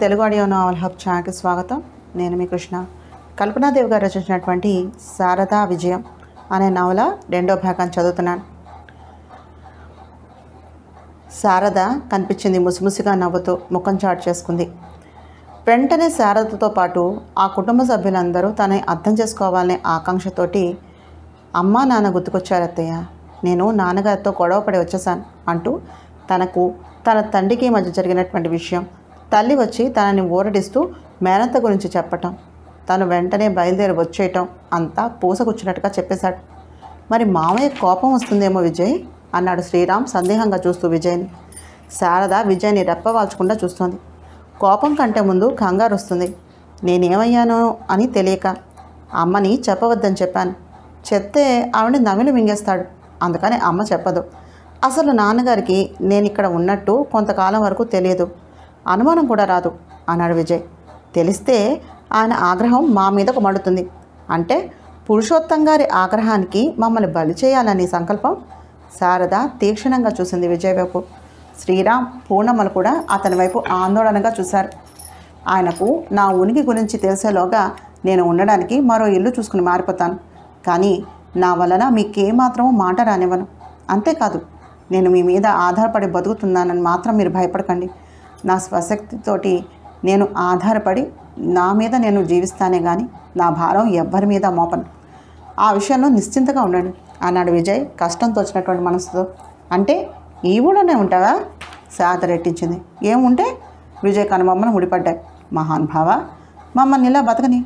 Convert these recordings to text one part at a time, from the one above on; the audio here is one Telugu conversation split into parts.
తెలుగు ఆడియో నావల్ హబ్ ఛానల్కి స్వాగతం నేను మీ కృష్ణ కల్పనాదేవి గారు రచించినటువంటి శారదా విజయం అనే నవల రెండో భాగాన్ని చదువుతున్నాను శారద కనిపించింది ముసిముసిగా నవ్వుతూ ముఖం చాటు చేసుకుంది వెంటనే శారదతో పాటు ఆ కుటుంబ సభ్యులందరూ తనని అర్థం చేసుకోవాలనే ఆకాంక్షతోటి అమ్మా నాన్న గుర్తుకొచ్చారు అత్తయ్య నేను నాన్నగారితో గొడవపడి వచ్చేసాను అంటూ తనకు తన తండ్రికి మధ్య జరిగినటువంటి విషయం తల్లి వచ్చి తనని ఊరడిస్తూ మేనత్త గురించి చెప్పటం తను వెంటనే బయలుదేరి వచ్చేయటం అంతా పూసకొచ్చినట్టుగా చెప్పేశాడు మరి మామయ్య కోపం వస్తుందేమో విజయ్ అన్నాడు శ్రీరామ్ సందేహంగా చూస్తూ విజయ్ని శారద విజయ్ని రెప్పవాల్చకుండా చూస్తోంది కోపం కంటే ముందు కంగారు వస్తుంది నేనేమయ్యాను అని తెలియక అమ్మని చెప్పవద్దని చెప్పాను చెప్తే ఆవిడని నమిలి మింగేస్తాడు అందుకని అమ్మ చెప్పదు అసలు నాన్నగారికి నేను ఇక్కడ ఉన్నట్టు కొంతకాలం వరకు తెలియదు అనుమానం కూడా రాదు అన్నాడు విజయ్ తెలిస్తే ఆయన ఆగ్రహం మా ఒక మండుతుంది అంటే పురుషోత్తం గారి ఆగ్రహానికి మమ్మల్ని బలి చేయాలనే సంకల్పం శారద తీక్షణంగా చూసింది విజయ్ వైపు శ్రీరామ్ పూర్ణమ్మలు కూడా అతని వైపు ఆందోళనగా చూశారు ఆయనకు నా ఉనికి గురించి తెలిసేలోగా నేను ఉండడానికి మరో ఇల్లు చూసుకుని మారిపోతాను కానీ నా వలన మీకేమాత్రం మాట రానివ్వను అంతేకాదు నేను మీ మీద ఆధారపడి బతుకుతున్నానని మాత్రం మీరు భయపడకండి నా స్వశక్తితోటి నేను ఆధారపడి నా మీద నేను జీవిస్తానే కానీ నా భారం ఎవ్వరి మీద మోపను ఆ విషయంలో నిశ్చింతగా ఉండండి అన్నాడు విజయ్ కష్టంతో వచ్చినటువంటి మనసుతో అంటే ఈ ఊళ్ళోనే ఉంటావా శాత రెట్టించింది ఏముంటే విజయ్ కనుమమ్మను ముడిపడ్డాయి భావ మమ్మల్ని ఇలా బతకని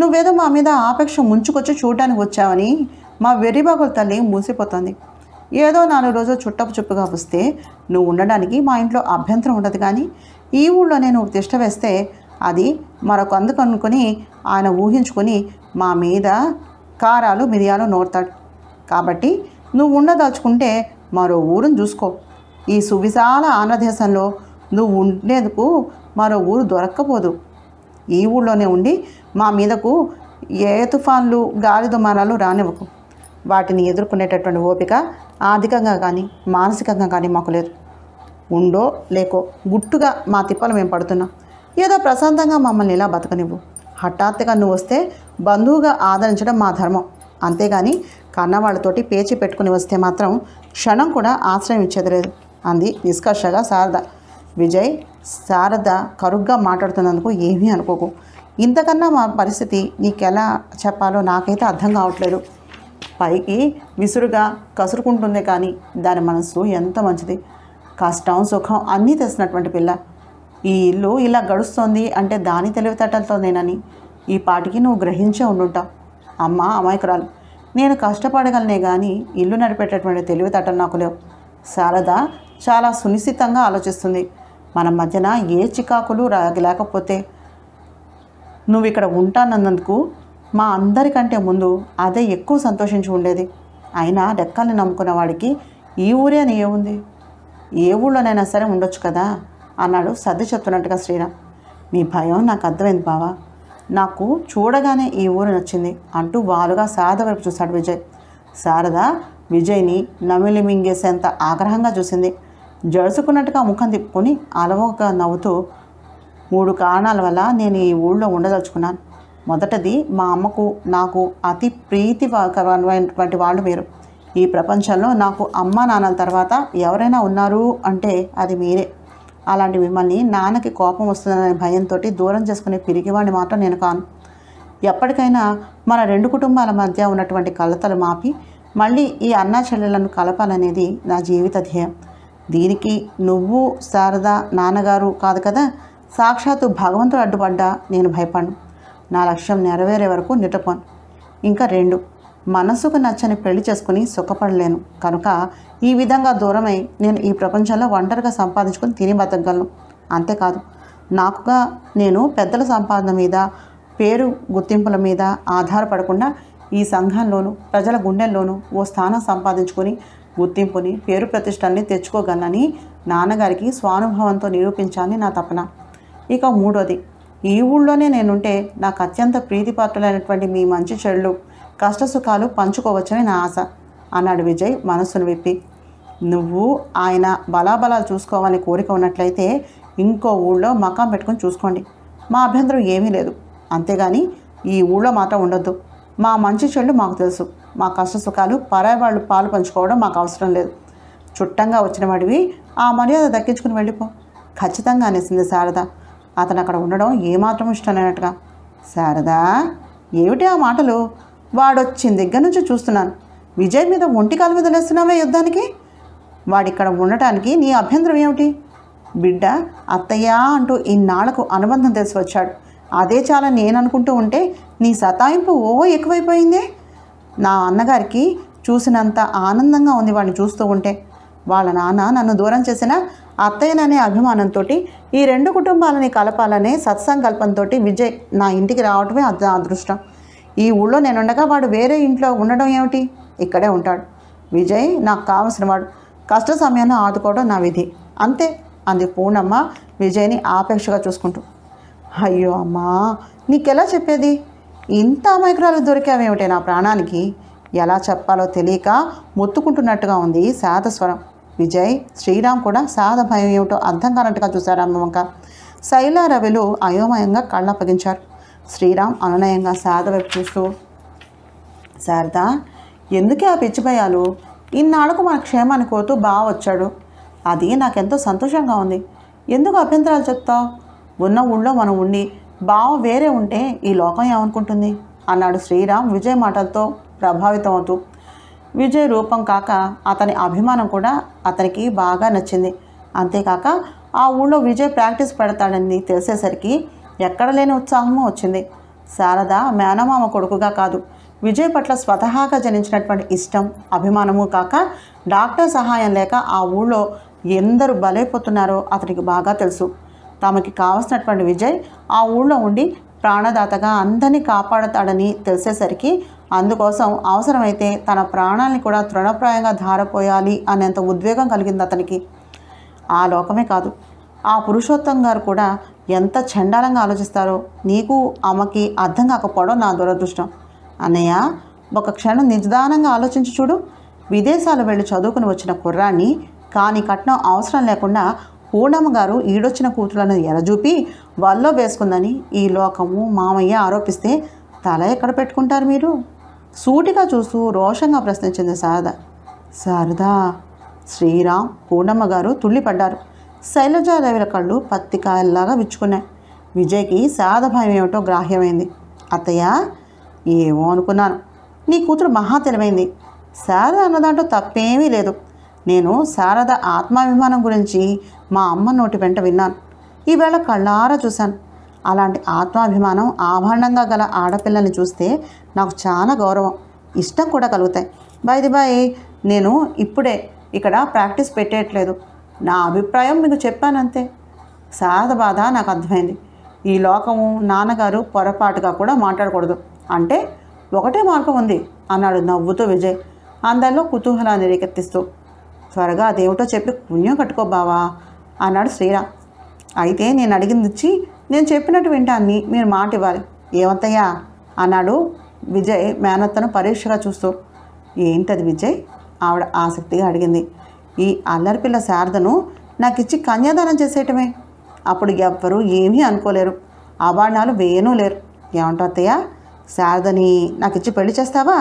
నువ్వేదో మా మీద ఆపేక్ష ముంచుకొచ్చి చూడడానికి వచ్చావని మా వెర్రిబాగుల తల్లి మూసిపోతుంది ఏదో నాలుగు రోజులు చుట్టపు చుప్పుగా వస్తే నువ్వు ఉండడానికి మా ఇంట్లో అభ్యంతరం ఉండదు కానీ ఈ ఊళ్ళోనే నువ్వు తిష్ట వేస్తే అది మరొక అందుకనుకొని ఆయన ఊహించుకొని మా మీద కారాలు మిరియాలు నోరుతాడు కాబట్టి నువ్వు ఉండదలుచుకుంటే మరో ఊరును చూసుకో ఈ సువిశాల ఆంధ్రదేశంలో నువ్వు ఉండేందుకు మరో ఊరు దొరక్కపోదు ఈ ఊళ్ళోనే ఉండి మా మీదకు ఏ తుఫాన్లు గాలి దుమారాలు రానివ్వకు వాటిని ఎదుర్కొనేటటువంటి ఓపిక ఆర్థికంగా కానీ మానసికంగా కానీ మాకు లేదు ఉండో లేకో గుట్టుగా మా తిప్పలు మేము పడుతున్నాం ఏదో ప్రశాంతంగా మమ్మల్ని ఇలా బతకనివ్వు హఠాత్తుగా నువ్వు వస్తే బంధువుగా ఆదరించడం మా ధర్మం అంతేగాని కన్నవాళ్ళతోటి పేచి పెట్టుకుని వస్తే మాత్రం క్షణం కూడా ఆశ్రయం ఇచ్చేది లేదు అంది నిష్కర్షగా శారద విజయ్ శారద కరుగ్గా మాట్లాడుతున్నందుకు ఏమీ అనుకోకు ఇంతకన్నా మా పరిస్థితి నీకెలా చెప్పాలో నాకైతే అర్థం కావట్లేదు పైకి విసురుగా కసురుకుంటుంది కానీ దాని మనసు ఎంత మంచిది కష్టం సుఖం అన్నీ తెస్తున్నటువంటి పిల్ల ఈ ఇల్లు ఇలా గడుస్తోంది అంటే దాని తెలివితేటలతోనేనని ఈ పాటికి నువ్వు గ్రహించే ఉండుంటావు అమ్మ అమాయకురాలు నేను కష్టపడగలనే కానీ ఇల్లు నడిపేటటువంటి తెలివితేటలు నాకు లేవు శారద చాలా సునిశ్చితంగా ఆలోచిస్తుంది మన మధ్యన ఏ చికాకులు రాగలేకపోతే నువ్వు ఇక్కడ ఉంటానన్నందుకు మా అందరికంటే ముందు అదే ఎక్కువ సంతోషించి ఉండేది అయినా రెక్కల్ని నమ్ముకున్న వాడికి ఈ ఊరే అని ఏముంది ఏ ఊళ్ళోనైనా సరే ఉండొచ్చు కదా అన్నాడు సర్ది చెప్తున్నట్టుగా శ్రీరామ్ మీ భయం నాకు అర్థమైంది బావా నాకు చూడగానే ఈ ఊరు నచ్చింది అంటూ వాలుగా శారద వైపు చూశాడు విజయ్ శారద విజయ్ని నమిలి మింగేసేంత ఆగ్రహంగా చూసింది జడుసుకున్నట్టుగా ముఖం తిప్పుకొని అలవగా నవ్వుతూ మూడు కారణాల వల్ల నేను ఈ ఊళ్ళో ఉండదలుచుకున్నాను మొదటది మా అమ్మకు నాకు అతి ప్రీతి వంటి వాళ్ళు మీరు ఈ ప్రపంచంలో నాకు అమ్మ నాన్నల తర్వాత ఎవరైనా ఉన్నారు అంటే అది మీరే అలాంటి మిమ్మల్ని నాన్నకి కోపం వస్తుందనే భయంతో దూరం చేసుకునే పిరిగివాడిని మాత్రం నేను కాను ఎప్పటికైనా మన రెండు కుటుంబాల మధ్య ఉన్నటువంటి కలతలు మాపి మళ్ళీ ఈ అన్నా చెల్లెలను కలపాలనేది నా జీవిత ధ్యేయం దీనికి నువ్వు శారద నాన్నగారు కాదు కదా సాక్షాత్తు భగవంతుడు అడ్డుపడ్డా నేను భయపడ్ను నా లక్ష్యం నెరవేరే వరకు నిటపోను ఇంకా రెండు మనసుకు నచ్చని పెళ్లి చేసుకుని సుఖపడలేను కనుక ఈ విధంగా దూరమై నేను ఈ ప్రపంచంలో ఒంటరిగా సంపాదించుకుని తిని బతకగలను అంతేకాదు నాకుగా నేను పెద్దల సంపాదన మీద పేరు గుర్తింపుల మీద ఆధారపడకుండా ఈ సంఘంలోనూ ప్రజల గుండెల్లోనూ ఓ స్థానం సంపాదించుకొని గుర్తింపుని పేరు ప్రతిష్టల్ని తెచ్చుకోగలనని నాన్నగారికి స్వానుభవంతో నిరూపించాలని నా తపన ఇక మూడోది ఈ ఊళ్ళోనే నేనుంటే నాకు అత్యంత ప్రీతిపాత్రులైనటువంటి మీ మంచి చెడులు కష్ట సుఖాలు పంచుకోవచ్చని నా ఆశ అన్నాడు విజయ్ మనస్సును విప్పి నువ్వు ఆయన బలాబలాలు చూసుకోవాలని కోరిక ఉన్నట్లయితే ఇంకో ఊళ్ళో మకాం పెట్టుకుని చూసుకోండి మా అభ్యంతరం ఏమీ లేదు అంతేగాని ఈ ఊళ్ళో మాత్రం ఉండొద్దు మా మంచి చెడులు మాకు తెలుసు మా కష్ట సుఖాలు పరాయి వాళ్ళు పాలు పంచుకోవడం మాకు అవసరం లేదు చుట్టంగా వచ్చిన వాడివి ఆ మర్యాద దక్కించుకుని వెళ్ళిపో ఖచ్చితంగా అనేసింది శారద అతను అక్కడ ఉండడం ఏమాత్రం ఇష్టం లేనట్టుగా శారదా ఏమిటి ఆ మాటలు వాడొచ్చిన దగ్గర నుంచి చూస్తున్నాను విజయ్ మీద ఒంటికాల మీద లేస్తున్నావే యుద్ధానికి వాడిక్కడ ఉండటానికి నీ అభ్యంతరం ఏమిటి బిడ్డ అత్తయ్య అంటూ ఇన్నాళ్లకు అనుబంధం తెలిసి వచ్చాడు అదే చాలా నేను అనుకుంటూ ఉంటే నీ సతాయింపు ఓవో ఎక్కువైపోయిందే నా అన్నగారికి చూసినంత ఆనందంగా ఉంది వాడిని చూస్తూ ఉంటే వాళ్ళ నాన్న నన్ను దూరం చేసిన అత్తయ్యననే అభిమానంతో ఈ రెండు కుటుంబాలని కలపాలనే సత్సంకల్పంతో విజయ్ నా ఇంటికి రావటమే అదృష్టం ఈ ఊళ్ళో నేనుండగా వాడు వేరే ఇంట్లో ఉండడం ఏమిటి ఇక్కడే ఉంటాడు విజయ్ నాకు కావలసిన వాడు కష్ట సమయాన్ని ఆదుకోవడం నా విధి అంతే అంది పూర్ణమ్మ విజయ్ని ఆపేక్షగా చూసుకుంటూ అయ్యో అమ్మా నీకెలా చెప్పేది ఇంత మైక్రాలు దొరికావేమిటే నా ప్రాణానికి ఎలా చెప్పాలో తెలియక మొత్తుకుంటున్నట్టుగా ఉంది శాతస్వరం విజయ్ శ్రీరామ్ కూడా సాధ భయం ఏమిటో అర్థం కానట్టుగా చూశారా అమ్మవంక శైల రవిలు అయోమయంగా కళ్ళప్పగించారు శ్రీరామ్ అనునయంగా సాధ వైపు చూస్తూ శారదా ఎందుకే ఆ పిచ్చి భయాలు ఇన్నాళ్లకు మన క్షేమాన్ని కోరుతూ బాగా వచ్చాడు అది నాకెంతో సంతోషంగా ఉంది ఎందుకు అభ్యంతరాలు చెప్తావు ఉన్న ఊళ్ళో మనం ఉండి బావ వేరే ఉంటే ఈ లోకం ఏమనుకుంటుంది అన్నాడు శ్రీరామ్ విజయ్ మాటలతో ప్రభావితం అవుతూ విజయ్ రూపం కాక అతని అభిమానం కూడా అతనికి బాగా నచ్చింది అంతేకాక ఆ ఊళ్ళో విజయ్ ప్రాక్టీస్ పెడతాడని తెలిసేసరికి ఎక్కడ లేని ఉత్సాహము వచ్చింది శారద మేనమామ కొడుకుగా కాదు విజయ్ పట్ల స్వతహాగా జనించినటువంటి ఇష్టం అభిమానము కాక డాక్టర్ సహాయం లేక ఆ ఊళ్ళో ఎందరు బలైపోతున్నారో అతనికి బాగా తెలుసు తమకి కావలసినటువంటి విజయ్ ఆ ఊళ్ళో ఉండి ప్రాణదాతగా అందరినీ కాపాడతాడని తెలిసేసరికి అందుకోసం అవసరమైతే తన ప్రాణాలని కూడా తృణప్రాయంగా ధారపోయాలి అనేంత ఉద్వేగం కలిగింది అతనికి ఆ లోకమే కాదు ఆ పురుషోత్తం గారు కూడా ఎంత చండాలంగా ఆలోచిస్తారో నీకు అమ్మకి అర్థం కాకపోవడం నా దురదృష్టం అన్నయ్య ఒక క్షణం నిజదానంగా ఆలోచించి చూడు విదేశాలు వెళ్ళి చదువుకుని వచ్చిన కుర్రాన్ని కానీ కట్నం అవసరం లేకుండా పూర్ణమ్మ గారు ఈడొచ్చిన కూతులను ఎరజూపి వాళ్ళలో వేసుకుందని ఈ లోకము మామయ్య ఆరోపిస్తే తల ఎక్కడ పెట్టుకుంటారు మీరు సూటిగా చూస్తూ రోషంగా ప్రశ్నించింది శారద శారదా శ్రీరామ్ పూర్ణమ్మ గారు తుళ్ళిపడ్డారు శైలజాదేవిల కళ్ళు పత్తికాయల్లాగా విచ్చుకున్నాయి విజయ్కి శారద భయం ఏమిటో గ్రాహ్యమైంది అత్తయ్య ఏమో అనుకున్నాను నీ కూతురు మహా తెలివైంది శారద అన్నదాంట్లో తప్పేమీ లేదు నేను శారద ఆత్మాభిమానం గురించి మా అమ్మ నోటి వెంట విన్నాను ఈవేళ కళ్ళారా చూశాను అలాంటి ఆత్మాభిమానం ఆభరణంగా గల ఆడపిల్లల్ని చూస్తే నాకు చాలా గౌరవం ఇష్టం కూడా కలుగుతాయి బైది బాయ్ నేను ఇప్పుడే ఇక్కడ ప్రాక్టీస్ పెట్టేయట్లేదు నా అభిప్రాయం మీకు చెప్పానంతే శారద బాధ నాకు అర్థమైంది ఈ లోకము నాన్నగారు పొరపాటుగా కూడా మాట్లాడకూడదు అంటే ఒకటే మార్గం ఉంది అన్నాడు నవ్వుతూ విజయ్ అందరిలో కుతూహలాన్ని రేకెత్తిస్తూ త్వరగా అదేమిటో చెప్పి పుణ్యం కట్టుకో బావా అన్నాడు శ్రీరామ్ అయితే నేను అడిగింది ఇచ్చి నేను చెప్పినట్టు వింటాన్ని మీరు మాట ఇవ్వాలి ఏమత్తయ్యా అన్నాడు విజయ్ మేనత్తను పరీక్షగా చూస్తూ ఏంటది విజయ్ ఆవిడ ఆసక్తిగా అడిగింది ఈ అల్లరిపిల్ల శారదను నాకు ఇచ్చి కన్యాదానం చేసేయటమే అప్పుడు ఎవ్వరూ ఏమీ అనుకోలేరు అబాణాలు వేయనూ లేరు ఏమంటావు అత్తయ్య శారదని నాకు ఇచ్చి పెళ్లి చేస్తావా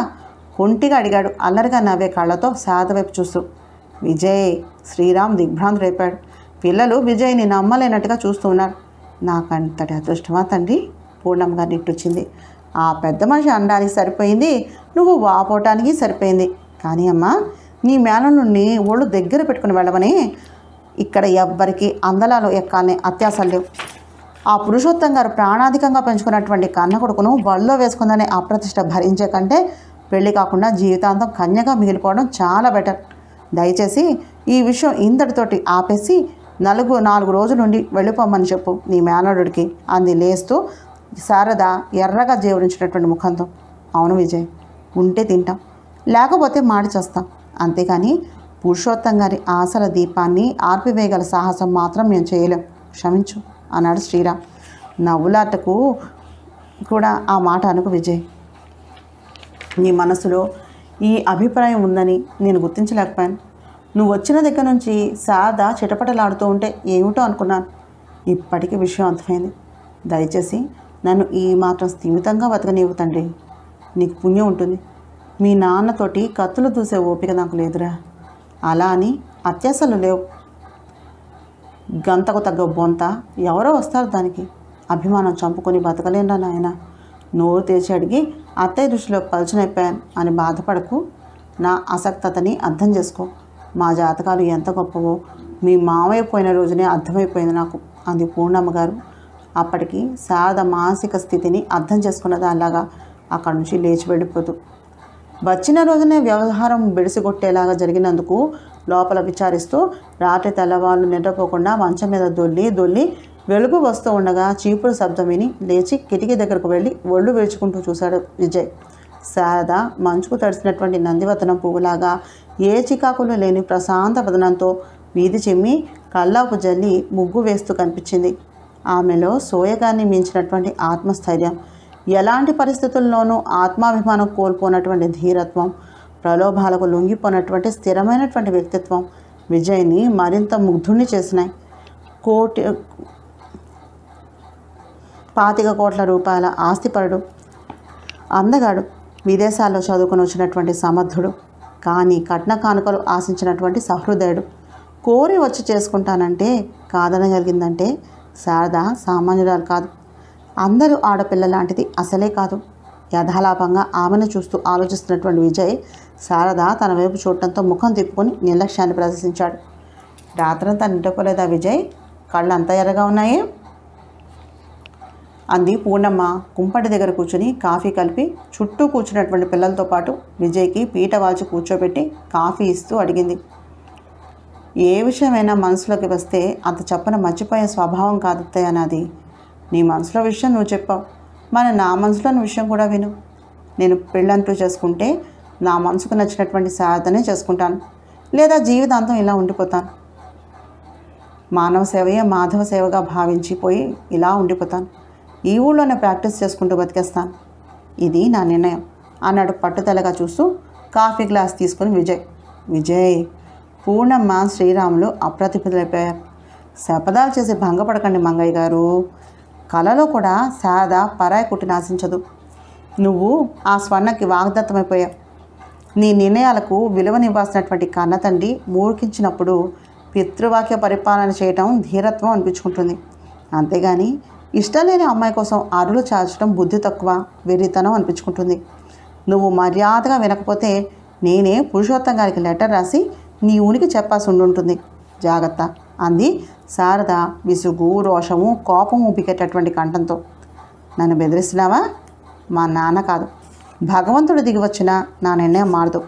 కుంటిగా అడిగాడు అల్లరిగా నవ్వే కళ్ళతో శారద వైపు చూస్తూ విజయ్ శ్రీరామ్ దిగ్భ్రాంతి రేపాడు పిల్లలు విజయ్ని నమ్మలేనట్టుగా చూస్తూ ఉన్నారు నాకంతటి అదృష్టమా తండ్రి పూర్ణంగా ఇట్టొచ్చింది ఆ పెద్ద మనిషి అండానికి సరిపోయింది నువ్వు వాపోవటానికి సరిపోయింది కానీ అమ్మా నీ నుండి ఒళ్ళు దగ్గర పెట్టుకుని వెళ్ళమని ఇక్కడ ఎవ్వరికి అందలాలు ఎక్కాలని అత్యాసలు లేవు ఆ పురుషోత్తం గారు ప్రాణాధికంగా పెంచుకున్నటువంటి కన్న కొడుకును బళ్ళో వేసుకుందనే అప్రతిష్ట భరించే కంటే పెళ్లి కాకుండా జీవితాంతం కన్యగా మిగిలిపోవడం చాలా బెటర్ దయచేసి ఈ విషయం ఇంతటితోటి ఆపేసి నలుగు నాలుగు రోజుల నుండి వెళ్ళిపోమని చెప్పు నీ మేనడుడికి అంది లేస్తూ శారద ఎర్రగా జీవరించినటువంటి ముఖంతో అవును విజయ్ ఉంటే తింటాం లేకపోతే మాడి చేస్తాం అంతేకాని పురుషోత్తం గారి ఆశల దీపాన్ని ఆర్పివేయగల సాహసం మాత్రం మేము చేయలేం క్షమించు అన్నాడు శ్రీరామ్ నవ్వులాటకు కూడా ఆ మాట అనుకు విజయ్ నీ మనసులో ఈ అభిప్రాయం ఉందని నేను గుర్తించలేకపోయాను నువ్వు వచ్చిన దగ్గర నుంచి సాదా చిటపటలాడుతూ ఉంటే ఏమిటో అనుకున్నాను ఇప్పటికీ విషయం అర్థమైంది దయచేసి నన్ను ఈ మాత్రం స్థిమితంగా బతకనివ్వుతండి నీకు పుణ్యం ఉంటుంది మీ నాన్నతోటి కత్తులు దూసే ఓపిక నాకు లేదురా అలా అని అత్యాసలు లేవు గంతకు తగ్గ బొంత ఎవరో వస్తారు దానికి అభిమానం చంపుకొని బతకలేనురా నాయన నోరు తెచ్చి అడిగి అత్తయ్య దృష్టిలో పలుచనైపోయాను అని బాధపడకు నా అసక్తతని అర్థం చేసుకో మా జాతకాలు ఎంత గొప్పవో మీ మామయ్య పోయిన రోజునే అర్థమైపోయింది నాకు అంది పూర్ణమ్మ గారు అప్పటికి శారద మానసిక స్థితిని అర్థం చేసుకున్న దానిలాగా అక్కడి నుంచి లేచి వెళ్ళిపోతూ వచ్చిన రోజునే వ్యవహారం బెడిసిగొట్టేలాగా జరిగినందుకు లోపల విచారిస్తూ రాత్రి తెల్లవాళ్ళు నిద్రపోకుండా మంచం మీద దొల్లి దొల్లి వెలుగు వస్తూ ఉండగా చీపురు శబ్దం విని లేచి కిటికీ దగ్గరకు వెళ్ళి ఒళ్ళు విరుచుకుంటూ చూశాడు విజయ్ శారద మంచుకు తడిసినటువంటి నందివతనం పువ్వులాగా ఏ చికాకులు లేని ప్రశాంత వదనంతో వీధి చిమ్మి కళ్ళాపు జల్లి ముగ్గు వేస్తూ కనిపించింది ఆమెలో సోయగాన్ని మించినటువంటి ఆత్మస్థైర్యం ఎలాంటి పరిస్థితుల్లోనూ ఆత్మాభిమానం కోల్పోనటువంటి ధీరత్వం ప్రలోభాలకు లొంగిపోనటువంటి స్థిరమైనటువంటి వ్యక్తిత్వం విజయ్ని మరింత ముగ్ధుణ్ణి చేసినాయి కోటి పాతిక కోట్ల రూపాయల ఆస్తిపరుడు అందగాడు విదేశాల్లో చదువుకుని వచ్చినటువంటి సమర్థుడు కానీ కట్న కానుకలు ఆశించినటువంటి సహృదయుడు కోరి వచ్చి చేసుకుంటానంటే కాదనగలిగిందంటే శారద సామాన్యురాలు కాదు అందరూ ఆడపిల్ల లాంటిది అసలే కాదు యథాలాపంగా ఆమెను చూస్తూ ఆలోచిస్తున్నటువంటి విజయ్ శారద తన వైపు చూడటంతో ముఖం తిప్పుకొని నిర్లక్ష్యాన్ని ప్రదర్శించాడు రాత్రంతా నిండపోలేదా విజయ్ కళ్ళంతా ఎర్రగా ఉన్నాయే అంది పూర్ణమ్మ కుంపటి దగ్గర కూర్చుని కాఫీ కలిపి చుట్టూ కూర్చున్నటువంటి పిల్లలతో పాటు విజయ్కి పీట వాల్చి కూర్చోబెట్టి కాఫీ ఇస్తూ అడిగింది ఏ విషయమైనా మనసులోకి వస్తే అంత చెప్పన మర్చిపోయే స్వభావం కాదత్తయ్య అన్నది నీ మనసులో విషయం నువ్వు చెప్పావు మన నా మనసులోని విషయం కూడా విను నేను పెళ్ళంటూ చేసుకుంటే నా మనసుకు నచ్చినటువంటి సాధనే చేసుకుంటాను లేదా జీవితాంతం ఇలా ఉండిపోతాను మానవ సేవయే మాధవ సేవగా భావించిపోయి ఇలా ఉండిపోతాను ఈ ఊళ్ళోనే ప్రాక్టీస్ చేసుకుంటూ బతికేస్తాను ఇది నా నిర్ణయం అన్నాడు పట్టుదలగా చూస్తూ కాఫీ గ్లాస్ తీసుకుని విజయ్ విజయ్ పూర్ణమ్మ శ్రీరాములు అప్రతిపదలైపోయారు శపథాలు చేసి భంగపడకండి మంగయ్య గారు కళలో కూడా సాదా పరాయి కుట్టి నాశించదు నువ్వు ఆ స్వర్ణకి వాగ్దత్తమైపోయావు నీ నిర్ణయాలకు విలువనివ్వాల్సినటువంటి కన్నతండి మూర్ఖించినప్పుడు పితృవాక్య పరిపాలన చేయటం ధీరత్వం అనిపించుకుంటుంది అంతేగాని ఇష్టం లేని అమ్మాయి కోసం అరులు చాచడం బుద్ధి తక్కువ వెర్రితనం అనిపించుకుంటుంది నువ్వు మర్యాదగా వినకపోతే నేనే పురుషోత్తం గారికి లెటర్ రాసి నీ ఉనికి చెప్పాల్సి ఉండుంటుంది జాగ్రత్త అంది శారద విసుగు రోషము కోపము ఊపికేటటువంటి కంఠంతో నన్ను బెదిరిస్తున్నావా మా నాన్న కాదు భగవంతుడు దిగి వచ్చిన నా నిర్ణయం మారదు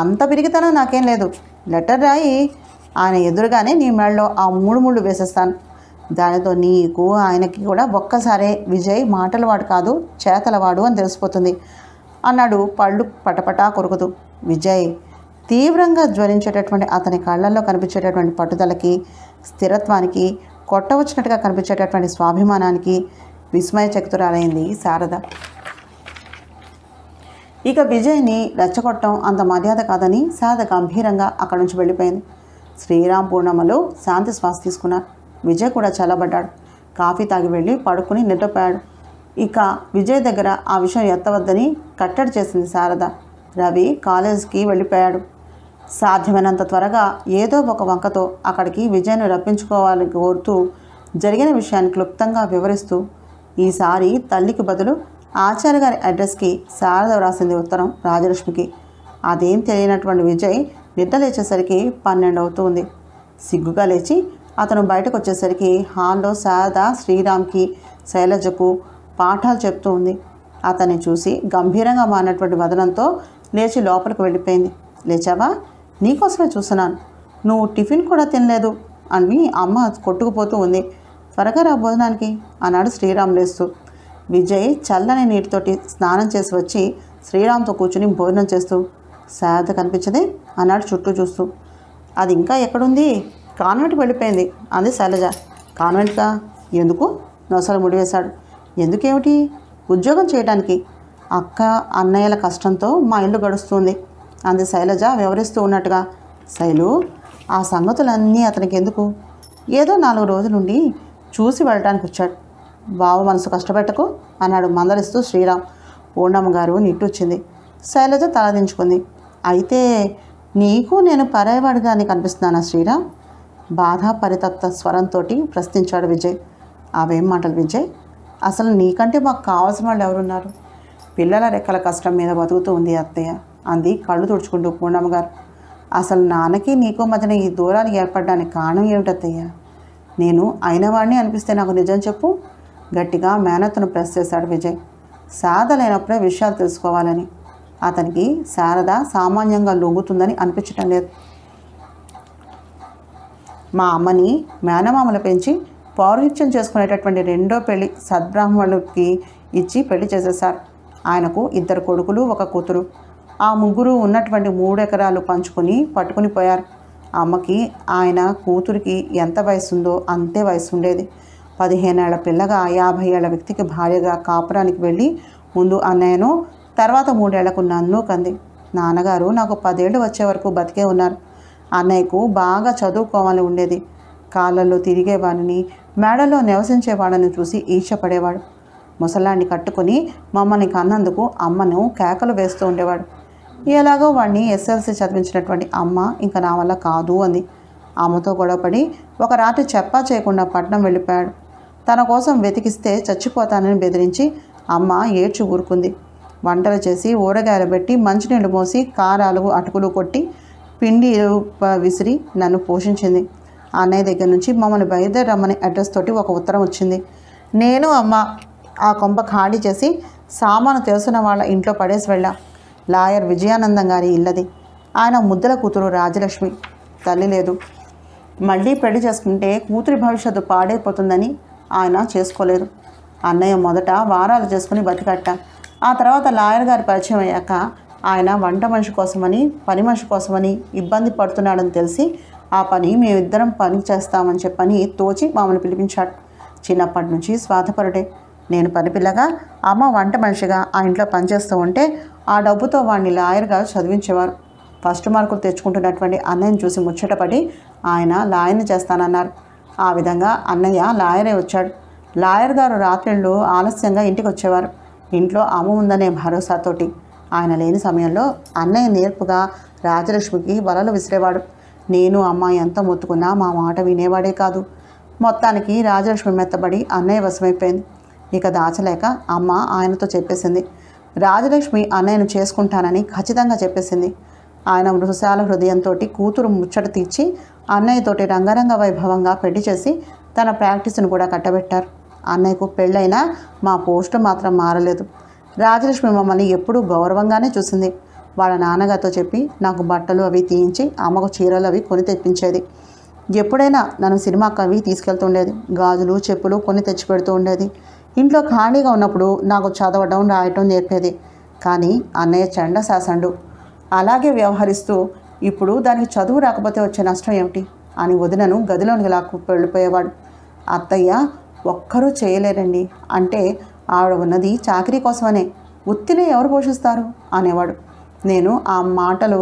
అంత పిరిగితనం నాకేం లేదు లెటర్ రాయి ఆయన ఎదురుగానే నీ మెడలో ఆ మూడు ముళ్ళు వేసేస్తాను దానితో నీకు ఆయనకి కూడా ఒక్కసారే విజయ్ మాటలవాడు కాదు చేతలవాడు అని తెలిసిపోతుంది అన్నాడు పళ్ళు పటపటా కొరుకుతూ విజయ్ తీవ్రంగా జ్వలించేటటువంటి అతని కళ్ళల్లో కనిపించేటటువంటి పట్టుదలకి స్థిరత్వానికి కొట్టవచ్చినట్టుగా కనిపించేటటువంటి స్వాభిమానానికి విస్మయ చక్తురాలైంది శారద ఇక విజయ్ని రెచ్చగొట్టడం అంత మర్యాద కాదని శారద గంభీరంగా అక్కడి నుంచి వెళ్ళిపోయింది శ్రీరామ్ పూర్ణమలో శాంతి శ్వాస తీసుకున్నారు విజయ్ కూడా చల్లబడ్డాడు కాఫీ తాగి వెళ్ళి పడుకుని నిద్రపోయాడు ఇక విజయ్ దగ్గర ఆ విషయం ఎత్తవద్దని కట్టడి చేసింది శారద రవి కాలేజ్కి వెళ్ళిపోయాడు సాధ్యమైనంత త్వరగా ఏదో ఒక వంకతో అక్కడికి విజయ్ను రప్పించుకోవాలని కోరుతూ జరిగిన విషయాన్ని క్లుప్తంగా వివరిస్తూ ఈసారి తల్లికి బదులు ఆచార్య గారి అడ్రస్కి శారద వ్రాసింది ఉత్తరం రాజలక్ష్మికి అదేం తెలియనటువంటి విజయ్ నిద్ర లేచేసరికి పన్నెండు అవుతుంది సిగ్గుగా లేచి అతను బయటకు వచ్చేసరికి హాల్లో శారద శ్రీరామ్కి శైలజకు పాఠాలు చెప్తూ ఉంది అతన్ని చూసి గంభీరంగా మారినటువంటి వదనంతో లేచి లోపలికి వెళ్ళిపోయింది లేచావా నీకోసమే చూస్తున్నాను నువ్వు టిఫిన్ కూడా తినలేదు అని అమ్మ కొట్టుకుపోతూ ఉంది త్వరగా రా భోజనానికి అన్నాడు శ్రీరామ్ లేస్తూ విజయ్ చల్లని నీటితోటి స్నానం చేసి వచ్చి శ్రీరామ్తో కూర్చుని భోజనం చేస్తూ శారద కనిపించదే అన్నాడు చుట్టూ చూస్తూ అది ఇంకా ఎక్కడుంది కాన్వెంట్కి వెళ్ళిపోయింది అంది శైలజ కాన్వెంట్గా ఎందుకు నొసలు ముడివేశాడు ఎందుకేమిటి ఉద్యోగం చేయడానికి అక్క అన్నయ్యల కష్టంతో మా ఇల్లు గడుస్తుంది అంది శైలజ వివరిస్తూ ఉన్నట్టుగా శైలు ఆ సంగతులన్నీ అతనికి ఎందుకు ఏదో నాలుగు రోజుల నుండి చూసి వెళ్ళడానికి వచ్చాడు బావ మనసు కష్టపెట్టకు అన్నాడు మందలిస్తూ శ్రీరామ్ ఓండమ్మ గారు నిట్టొచ్చింది శైలజ తలదించుకుంది అయితే నీకు నేను అని కనిపిస్తున్నానా శ్రీరామ్ బాధ పరితప్త స్వరంతో ప్రశ్నించాడు విజయ్ అవేం మాటలు విజయ్ అసలు నీకంటే మాకు కావాల్సిన వాళ్ళు ఎవరున్నారు పిల్లల రెక్కల కష్టం మీద బతుకుతూ ఉంది అత్తయ్య అంది కళ్ళు తుడుచుకుంటూ పూర్ణమ్మ గారు అసలు నాన్నకి నీకు మధ్యన ఈ దూరాలు ఏర్పడడానికి కారణం ఏమిటత్తయ్య నేను అయినవాడిని అనిపిస్తే నాకు నిజం చెప్పు గట్టిగా మేనత్తును ప్రెస్ చేశాడు విజయ్ శారద లేనప్పుడే విషయాలు తెలుసుకోవాలని అతనికి శారద సామాన్యంగా లొంగుతుందని అనిపించటం లేదు మా అమ్మని మేనమామలు పెంచి పౌరుత్యం చేసుకునేటటువంటి రెండో పెళ్లి సద్బ్రాహ్మణుడికి ఇచ్చి పెళ్లి చేసేశారు ఆయనకు ఇద్దరు కొడుకులు ఒక కూతురు ఆ ముగ్గురు ఉన్నటువంటి మూడెకరాలు పంచుకుని పట్టుకుని పోయారు అమ్మకి ఆయన కూతురికి ఎంత వయసు ఉందో అంతే వయసు ఉండేది పదిహేనేళ్ల పిల్లగా యాభై ఏళ్ల వ్యక్తికి భార్యగా కాపురానికి వెళ్ళి ముందు అన్నయ్యను తర్వాత మూడేళ్లకు నన్ను కంది నాన్నగారు నాకు పదేళ్ళు వచ్చే వరకు బతికే ఉన్నారు అన్నయ్యకు బాగా చదువుకోవాలని ఉండేది కాళ్ళల్లో తిరిగేవాడిని మేడలో నివసించేవాడని చూసి ఈర్షపడేవాడు ముసలాన్ని కట్టుకుని మమ్మల్ని కన్నందుకు అమ్మను కేకలు వేస్తూ ఉండేవాడు ఎలాగో వాడిని ఎస్ఎల్సి చదివించినటువంటి అమ్మ ఇంకా నా వల్ల కాదు అంది అమ్మతో గొడవపడి ఒక రాత్రి చెప్పా చేయకుండా పట్నం వెళ్ళిపోయాడు తన కోసం వెతికిస్తే చచ్చిపోతానని బెదిరించి అమ్మ ఏడ్చి ఊరుకుంది వంటలు చేసి ఊరగాయలు పెట్టి మంచినీళ్ళు మోసి కారాలు అటుకులు కొట్టి పిండి విసిరి నన్ను పోషించింది అన్నయ్య దగ్గర నుంచి మమ్మల్ని బయలుదేరమ్మని అడ్రస్ తోటి ఒక ఉత్తరం వచ్చింది నేను అమ్మ ఆ కొంప ఖాళీ చేసి సామాను తెలిసిన వాళ్ళ ఇంట్లో పడేసి వెళ్ళా లాయర్ విజయానందం గారి ఇల్లది ఆయన ముద్దల కూతురు రాజలక్ష్మి తల్లి లేదు మళ్ళీ పెళ్లి చేసుకుంటే కూతురి భవిష్యత్తు పాడైపోతుందని ఆయన చేసుకోలేదు అన్నయ్య మొదట వారాలు చేసుకుని బతికట్ట ఆ తర్వాత లాయర్ గారు పరిచయం అయ్యాక ఆయన వంట మనిషి కోసమని పని మనిషి కోసమని ఇబ్బంది పడుతున్నాడని తెలిసి ఆ పని మేమిద్దరం పని చేస్తామని చెప్పని తోచి మామని పిలిపించాడు చిన్నప్పటి నుంచి స్వార్థపరుడే నేను పనిపిల్లగా అమ్మ వంట మనిషిగా ఆ ఇంట్లో పనిచేస్తూ ఉంటే ఆ డబ్బుతో వాడిని లాయర్గా చదివించేవారు ఫస్ట్ మార్కులు తెచ్చుకుంటున్నటువంటి అన్నయ్యని చూసి ముచ్చటపడి ఆయన లాయర్ని చేస్తానన్నారు ఆ విధంగా అన్నయ్య లాయరే వచ్చాడు లాయర్ గారు రాత్రిళ్ళు ఆలస్యంగా ఇంటికి వచ్చేవారు ఇంట్లో అమ్మ ఉందనే భరోసాతోటి ఆయన లేని సమయంలో అన్నయ్య నేర్పుగా రాజలక్ష్మికి వలలు విసిరేవాడు నేను అమ్మ ఎంత మొత్తుకున్నా మా మాట వినేవాడే కాదు మొత్తానికి రాజలక్ష్మి మెత్తబడి అన్నయ్య వశమైపోయింది ఇక దాచలేక అమ్మ ఆయనతో చెప్పేసింది రాజలక్ష్మి అన్నయ్యను చేసుకుంటానని ఖచ్చితంగా చెప్పేసింది ఆయన మృదుశాల హృదయంతో కూతురు ముచ్చట తీర్చి అన్నయ్యతోటి రంగరంగ వైభవంగా పెళ్లి చేసి తన ప్రాక్టీస్ను కూడా కట్టబెట్టారు అన్నయ్యకు పెళ్ళైనా మా పోస్టు మాత్రం మారలేదు రాజలక్ష్మి మమ్మల్ని ఎప్పుడూ గౌరవంగానే చూసింది వాళ్ళ నాన్నగారితో చెప్పి నాకు బట్టలు అవి తీయించి అమ్మకు చీరలు అవి కొని తెప్పించేది ఎప్పుడైనా నన్ను సినిమాకు అవి తీసుకెళ్తుండేది గాజులు చెప్పులు కొని తెచ్చి పెడుతూ ఉండేది ఇంట్లో ఖాళీగా ఉన్నప్పుడు నాకు చదవడం రాయటం నేర్పేది కానీ అన్నయ్య చెండ శాసండు అలాగే వ్యవహరిస్తూ ఇప్పుడు దానికి చదువు రాకపోతే వచ్చే నష్టం ఏమిటి అని వదినను గదిలోనికి లాక్కు వెళ్ళిపోయేవాడు అత్తయ్య ఒక్కరూ చేయలేరండి అంటే ఆవిడ ఉన్నది చాకరీ కోసమనే ఉత్తిని ఎవరు పోషిస్తారు అనేవాడు నేను ఆ మాటలు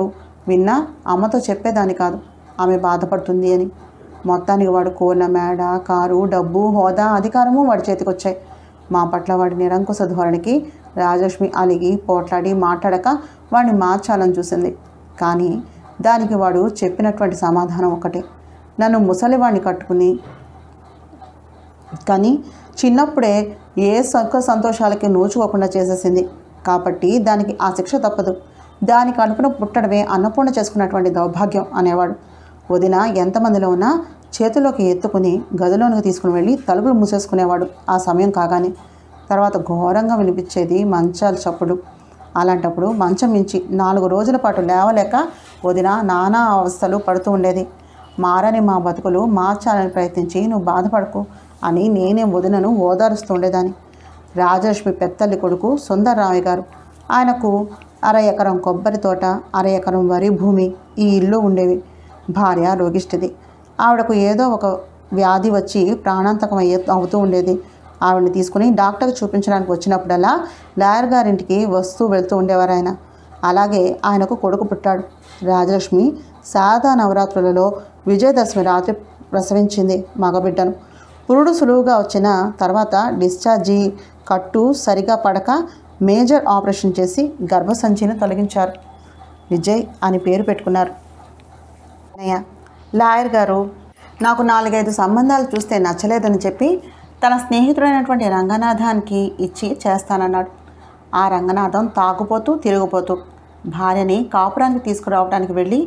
విన్నా అమ్మతో చెప్పేదాన్ని కాదు ఆమె బాధపడుతుంది అని మొత్తానికి వాడు కోన మేడ కారు డబ్బు హోదా అధికారము వాడి చేతికొచ్చాయి మా పట్ల వాడి నిరంకుశ ధోరణికి రాజలక్ష్మి అలిగి పోట్లాడి మాట్లాడక వాడిని మార్చాలని చూసింది కానీ దానికి వాడు చెప్పినటువంటి సమాధానం ఒకటే నన్ను ముసలివాడిని కట్టుకుని కానీ చిన్నప్పుడే ఏ సుఖ సంతోషాలకి నోచుకోకుండా చేసేసింది కాబట్టి దానికి ఆ శిక్ష తప్పదు దానికి అనుకున్న పుట్టడమే అన్నపూర్ణ చేసుకున్నటువంటి దౌర్భాగ్యం అనేవాడు వదిన ఎంతమందిలో ఉన్నా చేతిలోకి ఎత్తుకుని గదిలోనికి తీసుకుని వెళ్ళి తలుపులు మూసేసుకునేవాడు ఆ సమయం కాగానే తర్వాత ఘోరంగా వినిపించేది మంచాలు చప్పుడు అలాంటప్పుడు మంచం మించి నాలుగు రోజుల పాటు లేవలేక వదిన నానా అవస్థలు పడుతూ ఉండేది మారని మా బతుకులు మార్చాలని ప్రయత్నించి నువ్వు బాధపడకు అని నేనే వదినను ఓదారుస్తుండేదాన్ని రాజలక్ష్మి పెత్తల్లి కొడుకు సుందర్రామయ్య గారు ఆయనకు అర ఎకరం కొబ్బరి తోట అర ఎకరం వరి భూమి ఈ ఇల్లు ఉండేవి భార్య రోగిష్టిది ఆవిడకు ఏదో ఒక వ్యాధి వచ్చి ప్రాణాంతకం అయ్యే అవుతూ ఉండేది ఆవిడని తీసుకుని డాక్టర్కి చూపించడానికి వచ్చినప్పుడల్లా లాయర్ గారింటికి వస్తూ వెళ్తూ ఉండేవారు ఆయన అలాగే ఆయనకు కొడుకు పుట్టాడు రాజలక్ష్మి సాదా నవరాత్రులలో విజయదశమి రాత్రి ప్రసవించింది మగబిడ్డను పురుడు సులువుగా వచ్చిన తర్వాత డిశ్చార్జి కట్టు సరిగా పడక మేజర్ ఆపరేషన్ చేసి గర్భసంచిని తొలగించారు విజయ్ అని పేరు పెట్టుకున్నారు అన్నయ్య లాయర్ గారు నాకు నాలుగైదు సంబంధాలు చూస్తే నచ్చలేదని చెప్పి తన స్నేహితుడైనటువంటి రంగనాథానికి ఇచ్చి చేస్తానన్నాడు ఆ రంగనాథం తాగుపోతూ తిరిగిపోతూ భార్యని కాపురానికి తీసుకురావడానికి వెళ్ళి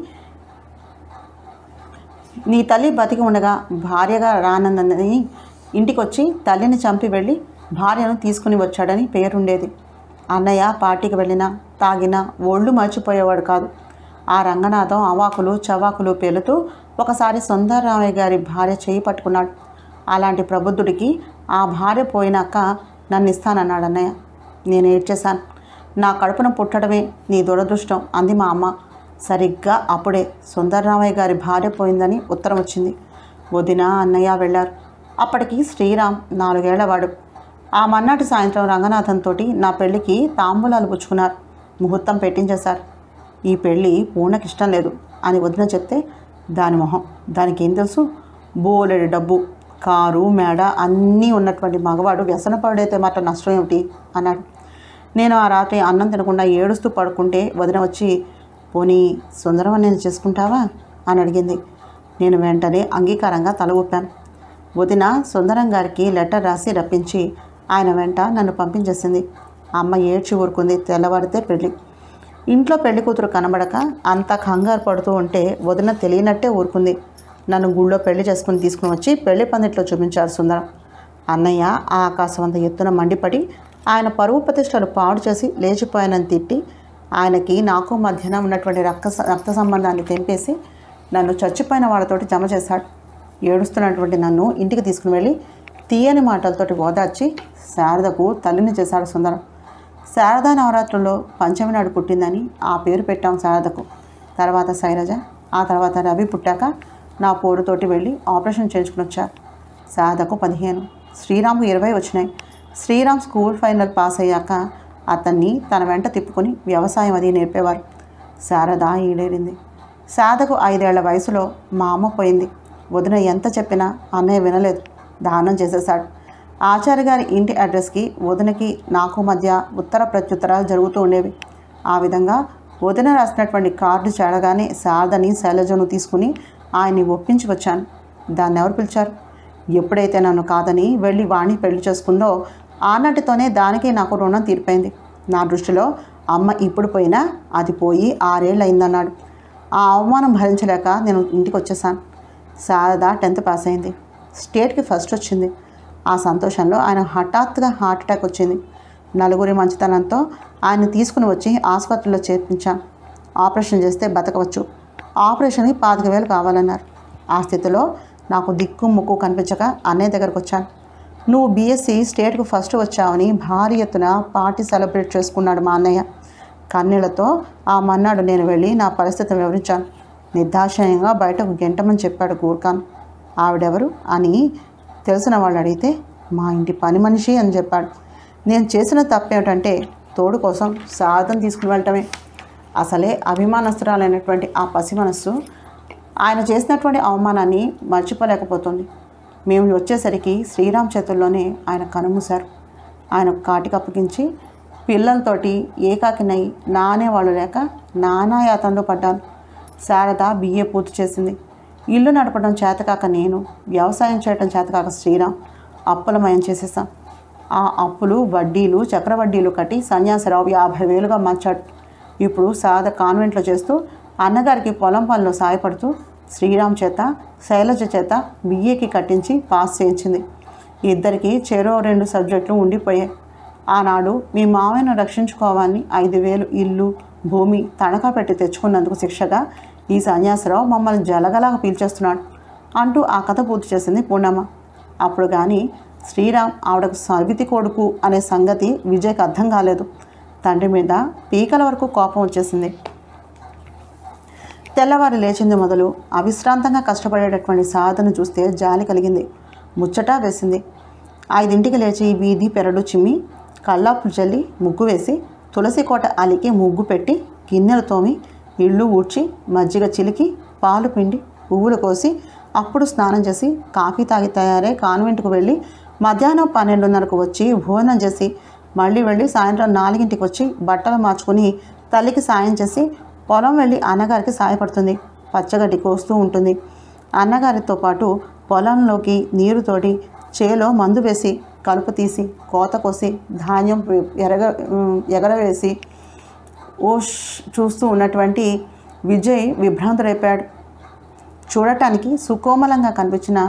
నీ తల్లి బతికి ఉండగా భార్యగా రానందని ఇంటికొచ్చి తల్లిని చంపి వెళ్ళి భార్యను తీసుకుని వచ్చాడని పేరుండేది అన్నయ్య పార్టీకి వెళ్ళినా తాగినా ఒళ్ళు మర్చిపోయేవాడు కాదు ఆ రంగనాథం అవాకులు చవాకులు పేలుతూ ఒకసారి సుందరరామయ్య గారి భార్య చేయి పట్టుకున్నాడు అలాంటి ప్రబుద్ధుడికి ఆ భార్య పోయినాక నన్ను ఇస్తానన్నాడు అన్నయ్య నేను ఏడ్చేశాను నా కడుపున పుట్టడమే నీ దురదృష్టం అంది మా అమ్మ సరిగ్గా అప్పుడే సుందరరామయ్య గారి భార్య పోయిందని ఉత్తరం వచ్చింది వదిన అన్నయ్య వెళ్ళారు అప్పటికి శ్రీరామ్ నాలుగేళ్లవాడు ఆ మన్నాటి సాయంత్రం రంగనాథన్ తోటి నా పెళ్ళికి తాంబూలాలు పుచ్చుకున్నారు ముహూర్తం పెట్టించేశారు ఈ పెళ్ళి పూర్ణకి ఇష్టం లేదు అని వదిన చెప్తే దాని మొహం దానికి ఏం తెలుసు బోలెడు డబ్బు కారు మేడ అన్నీ ఉన్నటువంటి మగవాడు వ్యసన పడైతే మాట నష్టం ఏమిటి అన్నాడు నేను ఆ రాత్రి అన్నం తినకుండా ఏడుస్తూ పడుకుంటే వదిన వచ్చి పోనీ సుందరం నేను చేసుకుంటావా అని అడిగింది నేను వెంటనే అంగీకారంగా తల ఊపాను వదిన సుందరం గారికి లెటర్ రాసి రప్పించి ఆయన వెంట నన్ను పంపించేసింది అమ్మ ఏడ్చి ఊరుకుంది తెల్లవాడితే పెళ్ళి ఇంట్లో పెళ్లి కూతురు కనబడక అంత కంగారు పడుతూ ఉంటే వదిన తెలియనట్టే ఊరుకుంది నన్ను గుళ్ళో పెళ్లి చేసుకుని తీసుకుని వచ్చి పెళ్లి పందిట్లో చూపించారు సుందరం అన్నయ్య ఆకాశం అంత ఎత్తున మండిపడి ఆయన పరువు ప్రతిష్టలు పాడు చేసి లేచిపోయానని తిట్టి ఆయనకి నాకు మధ్యన ఉన్నటువంటి రక్త రక్త సంబంధాన్ని తెంపేసి నన్ను చచ్చిపోయిన వాళ్ళతోటి జమ చేశాడు ఏడుస్తున్నటువంటి నన్ను ఇంటికి తీసుకుని వెళ్ళి తీయని మాటలతోటి ఓదార్చి శారదకు తల్లిని చేశాడు సుందరం శారదా నవరాత్రుల్లో పంచమి నాడు పుట్టిందని ఆ పేరు పెట్టాం శారదకు తర్వాత శైలజ ఆ తర్వాత రవి పుట్టాక నా పోరుతోటి వెళ్ళి ఆపరేషన్ చేయించుకుని వచ్చారు శారదకు పదిహేను శ్రీరామ్కు ఇరవై వచ్చినాయి శ్రీరామ్ స్కూల్ ఫైనల్ పాస్ అయ్యాక అతన్ని తన వెంట తిప్పుకొని వ్యవసాయం అది నేర్పేవారు శారద ఈడేరింది శారదకు ఐదేళ్ల వయసులో మా అమ్మ పోయింది వదిన ఎంత చెప్పినా అన్నయ్య వినలేదు దానం చేసేశాడు ఆచార్య గారి ఇంటి అడ్రస్కి వదినకి నాకు మధ్య ఉత్తర ప్రత్యుత్తరాలు జరుగుతూ ఉండేవి ఆ విధంగా వదిన రాసినటువంటి కార్డు చేడగానే శారదని శైలజను తీసుకుని ఆయన్ని ఒప్పించి వచ్చాను దాన్ని ఎవరు పిలిచారు ఎప్పుడైతే నన్ను కాదని వెళ్ళి వాణ్ణి పెళ్లి చేసుకుందో ఆనాటితోనే దానికి నాకు రుణం తీరిపోయింది నా దృష్టిలో అమ్మ ఇప్పుడు పోయినా అది పోయి ఆరేళ్ళు అయిందన్నాడు ఆ అవమానం భరించలేక నేను ఇంటికి వచ్చేసాను శారదా టెన్త్ పాస్ అయింది స్టేట్కి ఫస్ట్ వచ్చింది ఆ సంతోషంలో ఆయన హఠాత్తుగా హార్ట్ అటాక్ వచ్చింది నలుగురి మంచితనంతో ఆయన తీసుకుని వచ్చి ఆసుపత్రిలో చేర్పించాను ఆపరేషన్ చేస్తే బతకవచ్చు ఆపరేషన్కి పాతిక వేలు కావాలన్నారు ఆ స్థితిలో నాకు దిక్కు ముక్కు కనిపించక అన్నయ్య దగ్గరకు వచ్చాను నువ్వు బీఎస్సీ స్టేట్కు ఫస్ట్ వచ్చావని భారీ ఎత్తున పార్టీ సెలబ్రేట్ చేసుకున్నాడు మా అన్నయ్య కన్నీళ్లతో ఆ మన్నాడు నేను వెళ్ళి నా పరిస్థితిని వివరించాను నిర్దాశయంగా బయటకు గెంటమని చెప్పాడు గూర్ఖాన్ ఆవిడెవరు అని తెలిసిన వాళ్ళు అడిగితే మా ఇంటి పని మనిషి అని చెప్పాడు నేను చేసిన తప్పేమిటంటే తోడు కోసం సాధన తీసుకుని వెళ్ళటమే అసలే అభిమానస్తురాలైనటువంటి ఆ పసి మనస్సు ఆయన చేసినటువంటి అవమానాన్ని మర్చిపోలేకపోతుంది మేము వచ్చేసరికి శ్రీరామ్ చేతుల్లోనే ఆయన కనుమూశారు ఆయన కాటికి అప్పగించి పిల్లలతోటి ఏకాకినై వాళ్ళు లేక నానా యాతంలో పడ్డాను శారద బిఏ పూర్తి చేసింది ఇల్లు నడపడం చేతకాక నేను వ్యవసాయం చేయడం చేతకాక శ్రీరామ్ అప్పుల మయం చేసేసాం ఆ అప్పులు వడ్డీలు చక్రవడ్డీలు కట్టి సన్యాసరావు యాభై వేలుగా మార్చాడు ఇప్పుడు శారద కాన్వెంట్లో చేస్తూ అన్నగారికి పొలం పనులు సాయపడుతూ శ్రీరామ్ చేత శైలజ చేత బిఏకి కట్టించి పాస్ చేయించింది ఇద్దరికి చెరో రెండు సబ్జెక్టులు ఉండిపోయాయి ఆనాడు మీ మావయ్యను రక్షించుకోవాలని ఐదు వేలు ఇల్లు భూమి తనఖా పెట్టి తెచ్చుకున్నందుకు శిక్షగా ఈ సన్యాసరావు మమ్మల్ని జలగలాగా పీల్చేస్తున్నాడు అంటూ ఆ కథ పూర్తి చేసింది పూర్ణమ్మ అప్పుడు కానీ శ్రీరామ్ ఆవిడకు సవితి కొడుకు అనే సంగతి విజయ్కి అర్థం కాలేదు తండ్రి మీద పీకల వరకు కోపం వచ్చేసింది తెల్లవారు లేచింది మొదలు అవిశ్రాంతంగా కష్టపడేటటువంటి సాధన చూస్తే జాలి కలిగింది ముచ్చట వేసింది ఐదింటికి లేచి వీధి పెరడు చిమ్మి కల్లాపులు చల్లి ముగ్గు వేసి తులసి కోట అలికి ముగ్గు పెట్టి గిన్నెలు తోమి ఇళ్ళు ఊడ్చి మజ్జిగ చిలికి పాలు పిండి పువ్వులు కోసి అప్పుడు స్నానం చేసి కాఫీ తాగి తయారై కాన్వెంట్కు వెళ్ళి మధ్యాహ్నం పన్నెండున్నరకు వచ్చి భోజనం చేసి మళ్ళీ వెళ్ళి సాయంత్రం నాలుగింటికి వచ్చి బట్టలు మార్చుకుని తల్లికి సాయం చేసి పొలం వెళ్ళి అన్నగారికి సహాయపడుతుంది పచ్చగడ్డి కోస్తూ ఉంటుంది అన్నగారితో పాటు పొలంలోకి నీరుతోటి చేలో మందు వేసి కలుపు తీసి కోత కోసి ధాన్యం ఎరగ ఎగరవేసి ఓష్ చూస్తూ ఉన్నటువంటి విజయ్ విభ్రాంతుడైపోయాడు చూడటానికి సుకోమలంగా కనిపించిన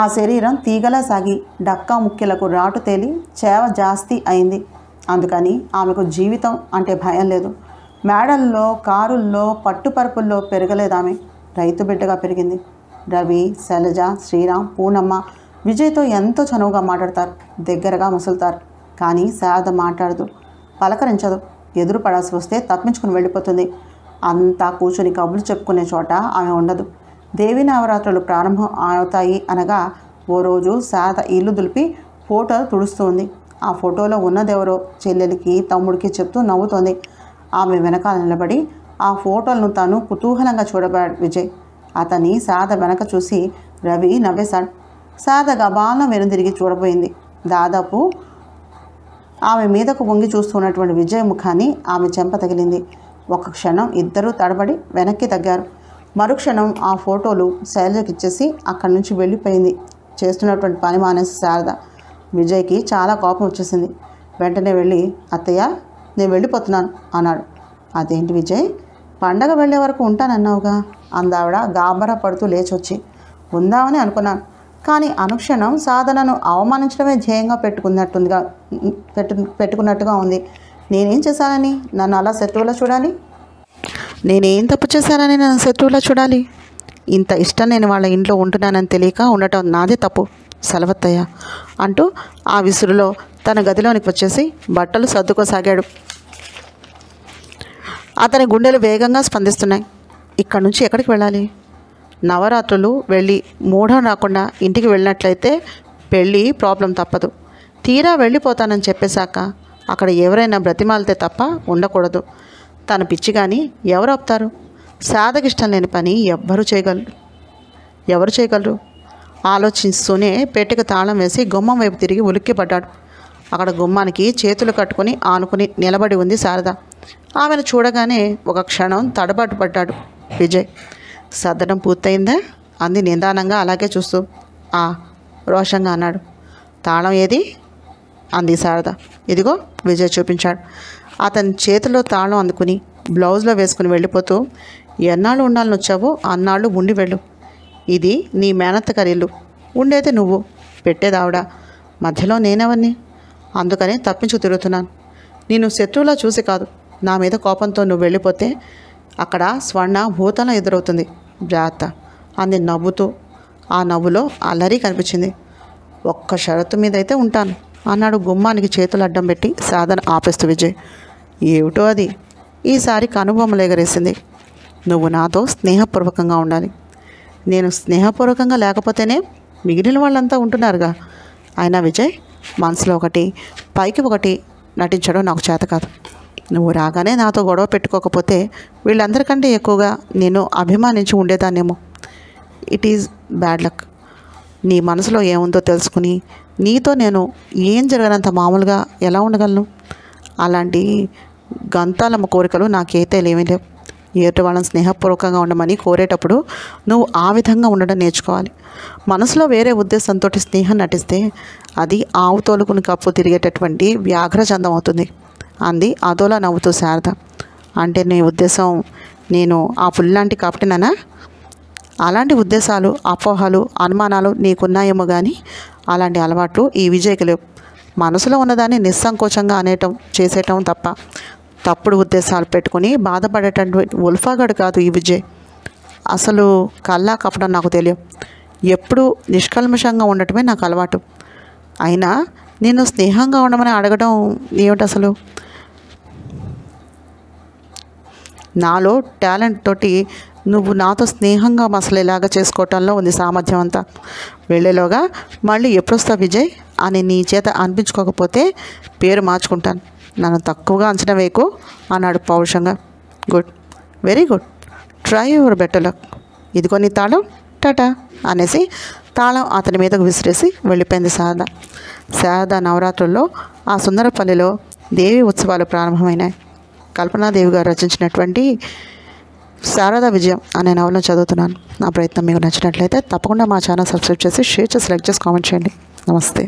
ఆ శరీరం తీగలా సాగి డక్కా ముక్కెలకు రాటు తేలి చేవ జాస్తి అయింది అందుకని ఆమెకు జీవితం అంటే భయం లేదు మేడల్లో కారుల్లో పట్టుపరుపుల్లో పెరగలేదామె రైతు బిడ్డగా పెరిగింది రవి శైలజ శ్రీరామ్ పూనమ్మ విజయ్తో ఎంతో చనువుగా మాట్లాడతారు దగ్గరగా ముసులుతారు కానీ శారద మాట్లాడదు పలకరించదు ఎదురు పడాల్సి వస్తే తప్పించుకుని వెళ్ళిపోతుంది అంతా కూర్చొని కబులు చెప్పుకునే చోట ఆమె ఉండదు దేవి నవరాత్రులు ప్రారంభం అవుతాయి అనగా ఓ రోజు శారద ఇల్లు దులిపి ఫోటో తుడుస్తుంది ఆ ఫోటోలో ఉన్నదెవరో చెల్లెలికి తమ్ముడికి చెప్తూ నవ్వుతోంది ఆమె వెనకాల నిలబడి ఆ ఫోటోలను తాను కుతూహలంగా చూడబాడు విజయ్ అతని శారద వెనక చూసి రవి నవ్వేశాడు శారద గబాలన తిరిగి చూడబోయింది దాదాపు ఆమె మీదకు వంగి చూస్తున్నటువంటి విజయ్ ముఖాన్ని ఆమె చెంప తగిలింది ఒక క్షణం ఇద్దరూ తడబడి వెనక్కి తగ్గారు మరుక్షణం ఆ ఫోటోలు శైలజకి ఇచ్చేసి అక్కడి నుంచి వెళ్ళిపోయింది చేస్తున్నటువంటి పని మానేసి శారద విజయ్కి చాలా కోపం వచ్చేసింది వెంటనే వెళ్ళి అత్తయ్య నేను వెళ్ళిపోతున్నాను అన్నాడు అదేంటి విజయ్ పండగ వెళ్ళే వరకు ఉంటానన్నావుగా అందావిడ గాబరా పడుతూ లేచొచ్చి ఉందామని అనుకున్నాను కానీ అనుక్షణం సాధనను అవమానించడమే ధ్యేయంగా పెట్టుకున్నట్టుందిగా పెట్టు పెట్టుకున్నట్టుగా ఉంది నేనేం చేశానని నన్ను అలా శత్రువులా చూడాలి నేనేం తప్పు చేశానని నన్ను శత్రువులా చూడాలి ఇంత ఇష్టం నేను వాళ్ళ ఇంట్లో ఉంటున్నానని తెలియక ఉండటం నాదే తప్పు సెలవత్తయ్య అంటూ ఆ విసురులో తన గదిలోనికి వచ్చేసి బట్టలు సర్దుకోసాగాడు అతని గుండెలు వేగంగా స్పందిస్తున్నాయి ఇక్కడి నుంచి ఎక్కడికి వెళ్ళాలి నవరాత్రులు వెళ్ళి మూఢం రాకుండా ఇంటికి వెళ్ళినట్లయితే పెళ్ళి ప్రాబ్లం తప్పదు తీరా వెళ్ళిపోతానని చెప్పేశాక అక్కడ ఎవరైనా బ్రతిమాలితే తప్ప ఉండకూడదు తన పిచ్చి కానీ ఎవరు ఆపుతారు సాధకిష్టం లేని పని ఎవ్వరు చేయగలరు ఎవరు చేయగలరు ఆలోచిస్తూనే పెట్టెకు తాళం వేసి గుమ్మం వైపు తిరిగి ఉలిక్కిపడ్డాడు అక్కడ గుమ్మానికి చేతులు కట్టుకుని ఆనుకుని నిలబడి ఉంది శారద ఆమెను చూడగానే ఒక క్షణం తడబాటు పడ్డాడు విజయ్ సర్దడం పూర్తయిందా అంది నిదానంగా అలాగే చూస్తూ ఆ రోషంగా అన్నాడు తాళం ఏది అంది శారద ఇదిగో విజయ్ చూపించాడు అతని చేతిలో తాళం అందుకుని బ్లౌజ్లో వేసుకుని వెళ్ళిపోతూ ఎన్నాళ్ళు ఉండాలని వచ్చావో అన్నాళ్ళు ఉండి వెళ్ళు ఇది నీ మేనత్త మేనత్తకరిల్లు ఉండేది నువ్వు పెట్టేదావుడా మధ్యలో నేనెవరిని అందుకనే తప్పించు తిరుగుతున్నాను నేను శత్రువులా చూసి కాదు నా మీద కోపంతో నువ్వు వెళ్ళిపోతే అక్కడ స్వర్ణ భూతంలో ఎదురవుతుంది జాత అంది నవ్వుతూ ఆ నవ్వులో అల్లరి కనిపించింది ఒక్క షరతు మీద అయితే ఉంటాను అన్నాడు గుమ్మానికి చేతులు అడ్డం పెట్టి సాధన ఆపేస్తూ విజయ్ ఏమిటో అది ఈసారి కనుబొమ్మలు ఎగరేసింది నువ్వు నాతో స్నేహపూర్వకంగా ఉండాలి నేను స్నేహపూర్వకంగా లేకపోతేనే మిగిలిన వాళ్ళంతా ఉంటున్నారుగా అయినా విజయ్ మనసులో ఒకటి పైకి ఒకటి నటించడం నాకు చేత కాదు నువ్వు రాగానే నాతో గొడవ పెట్టుకోకపోతే వీళ్ళందరికంటే ఎక్కువగా నేను అభిమానించి ఉండేదాన్నేమో ఇట్ ఈజ్ బ్యాడ్ లక్ నీ మనసులో ఏముందో తెలుసుకుని నీతో నేను ఏం జరగనంత మామూలుగా ఎలా ఉండగలను అలాంటి గంతాలమ్మ కోరికలు నాకైతే లేవే లేవు ఎదుటి వాళ్ళని స్నేహపూర్వకంగా ఉండమని కోరేటప్పుడు నువ్వు ఆ విధంగా ఉండడం నేర్చుకోవాలి మనసులో వేరే ఉద్దేశంతో స్నేహం నటిస్తే అది ఆవు తోలుకుని కప్పు తిరిగేటటువంటి వ్యాఘ్రచందం అవుతుంది అంది అదోలా నవ్వుతూ శారద అంటే నీ ఉద్దేశం నేను ఆ పుల్లాంటి కాపటినానా అలాంటి ఉద్దేశాలు అపోహలు అనుమానాలు నీకున్నాయేమో కానీ అలాంటి అలవాట్లు ఈ విజయ్కి మనసులో ఉన్నదాన్ని నిస్సంకోచంగా అనేటం చేసేటం తప్ప తప్పుడు ఉద్దేశాలు పెట్టుకుని బాధపడేటటువంటి ఉల్ఫాగడు కాదు ఈ విజయ్ అసలు కల్లా కప్పడం నాకు తెలియదు ఎప్పుడు నిష్కల్మషంగా ఉండటమే నాకు అలవాటు అయినా నేను స్నేహంగా ఉండమని అడగడం ఏమిటి అసలు నాలో టాలెంట్ తోటి నువ్వు నాతో స్నేహంగా ఇలాగ చేసుకోవటంలో ఉంది సామర్థ్యం అంతా వెళ్ళేలోగా మళ్ళీ ఎప్పుడొస్తా విజయ్ అని నీ చేత అనిపించుకోకపోతే పేరు మార్చుకుంటాను నన్ను తక్కువగా అంచనా వేయకు అన్నాడు పౌరుషంగా good very good try your better luck ఇదిగో నీ తాళం టాటా అనేసి తాళం అతని మీదకు విసిరేసి వెళ్ళిపోయింది శారద శారద నవరాత్రుల్లో ఆ సుందరపల్లిలో దేవి ఉత్సవాలు ప్రారంభమైనాయి కల్పనాదేవి గారు రచించినటువంటి శారద విజయం అనే నవలను చదువుతున్నాను నా ప్రయత్నం మీకు నచ్చినట్లయితే తప్పకుండా మా ఛానల్ సబ్స్క్రైబ్ చేసి షేర్ చేసి లైక్ చేసి కామెంట్ చేయండి నమస్తే